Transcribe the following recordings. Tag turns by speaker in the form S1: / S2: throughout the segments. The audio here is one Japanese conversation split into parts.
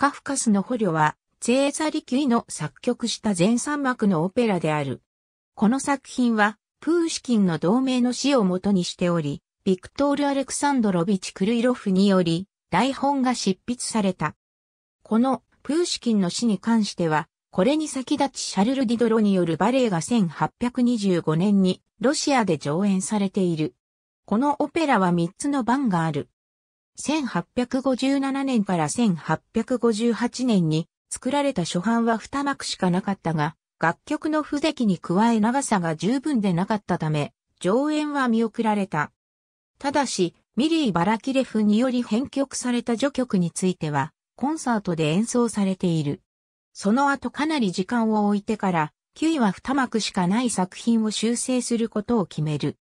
S1: カフカスの捕虜は、チェーザリ・キュイの作曲した全三幕のオペラである。この作品は、プーシキンの同盟の死をもとにしており、ビクトール・アレクサンドロビチ・クルイロフにより、台本が執筆された。この、プーシキンの死に関しては、これに先立ちシャルル・ディドロによるバレエが1825年にロシアで上演されている。このオペラは3つの番がある。1857年から1858年に作られた初版は二幕しかなかったが、楽曲の不出来に加え長さが十分でなかったため、上演は見送られた。ただし、ミリー・バラキレフにより編曲された序曲については、コンサートで演奏されている。その後かなり時間を置いてから、9位は二幕しかない作品を修正することを決める。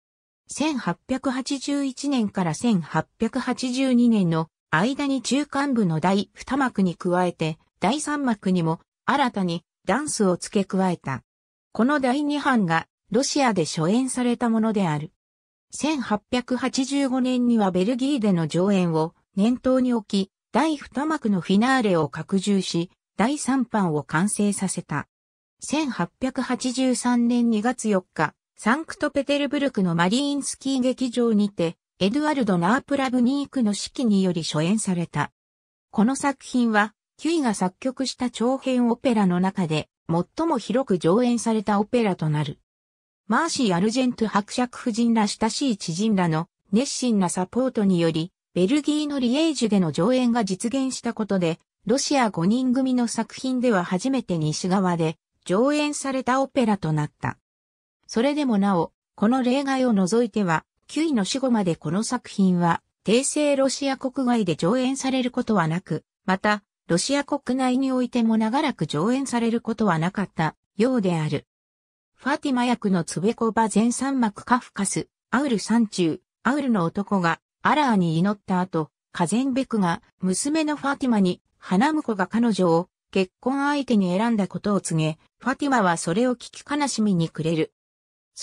S1: 1881年から1882年の間に中間部の第2幕に加えて、第3幕にも新たにダンスを付け加えた。この第2版がロシアで初演されたものである。1885年にはベルギーでの上演を念頭に置き、第2幕のフィナーレを拡充し、第3版を完成させた。1883年2月4日、サンクトペテルブルクのマリーンスキー劇場にて、エドワルド・ナープラブニークの指揮により初演された。この作品は、キュイが作曲した長編オペラの中で、最も広く上演されたオペラとなる。マーシー・アルジェント伯爵夫人ら親しい知人らの熱心なサポートにより、ベルギーのリエージュでの上演が実現したことで、ロシア5人組の作品では初めて西側で上演されたオペラとなった。それでもなお、この例外を除いては、9位の死後までこの作品は、帝政ロシア国外で上演されることはなく、また、ロシア国内においても長らく上演されることはなかったようである。ファティマ役のツベコバ全三幕カフカス、アウル山中、アウルの男がアラーに祈った後、カゼンベクが娘のファティマに、花婿が彼女を結婚相手に選んだことを告げ、ファティマはそれを聞き悲しみに暮れる。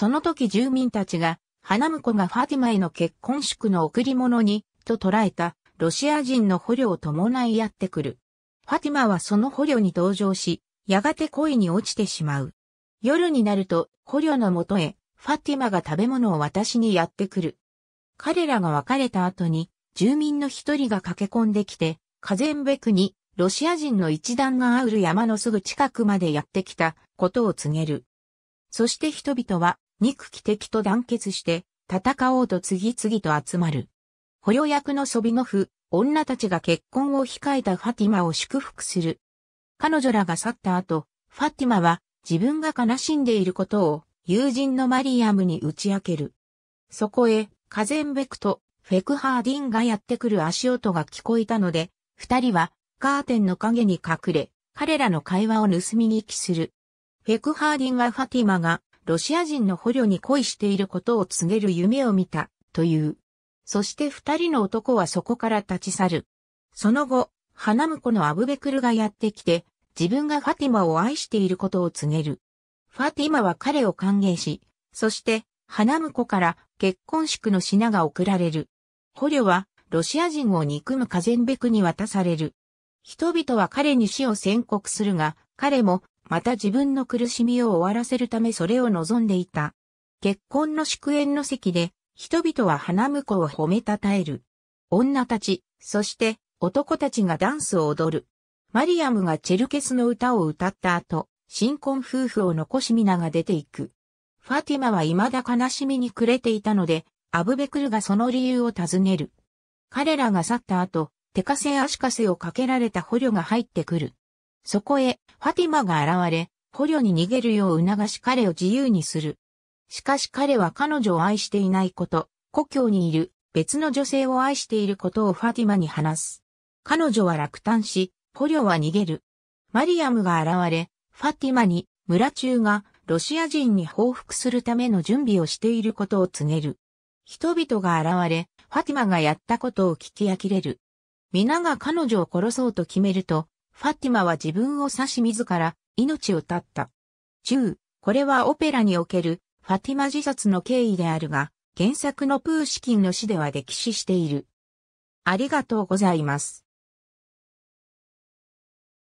S1: その時住民たちが、花婿がファティマへの結婚祝の贈り物に、と捉えた、ロシア人の捕虜を伴いやってくる。ファティマはその捕虜に同情し、やがて恋に落ちてしまう。夜になると、捕虜のもとへ、ファティマが食べ物を私にやってくる。彼らが別れた後に、住民の一人が駆け込んできて、カゼンベクに、ロシア人の一団がある山のすぐ近くまでやってきたことを告げる。そして人々は憎き敵と団結して戦おうと次々と集まる。捕虜役のソビノフ、女たちが結婚を控えたファティマを祝福する。彼女らが去った後、ファティマは自分が悲しんでいることを友人のマリアムに打ち明ける。そこへ、カゼンベクとフェクハーディンがやってくる足音が聞こえたので、二人はカーテンの影に隠れ、彼らの会話を盗み聞きする。フェクハーディンはファティマがロシア人の捕虜に恋していることを告げる夢を見た、という。そして二人の男はそこから立ち去る。その後、花婿のアブベクルがやってきて、自分がファティマを愛していることを告げる。ファティマは彼を歓迎し、そして、花婿から結婚式の品が贈られる。捕虜は、ロシア人を憎むカゼンベクに渡される。人々は彼に死を宣告するが、彼もまた自分の苦しみを終わらせるためそれを望んでいた。結婚の祝宴の席で、人々は花婿を褒めたたえる。女たち、そして男たちがダンスを踊る。マリアムがチェルケスの歌を歌った後、新婚夫婦を残し皆が出ていく。ファティマは未だ悲しみに暮れていたので、アブベクルがその理由を尋ねる。彼らが去った後、手枷足枷をかけられた捕虜が入ってくる。そこへ、ファティマが現れ、捕虜に逃げるよう促し彼を自由にする。しかし彼は彼女を愛していないこと、故郷にいる別の女性を愛していることをファティマに話す。彼女は落胆し、捕虜は逃げる。マリアムが現れ、ファティマに村中がロシア人に報復するための準備をしていることを告げる。人々が現れ、ファティマがやったことを聞き呆れる。皆が彼女を殺そうと決めると、ファティマは自分を刺し自ら命を絶った。10、これはオペラにおけるファティマ自殺の経緯であるが、原作のプーシキンの死では歴史している。ありがとうございます。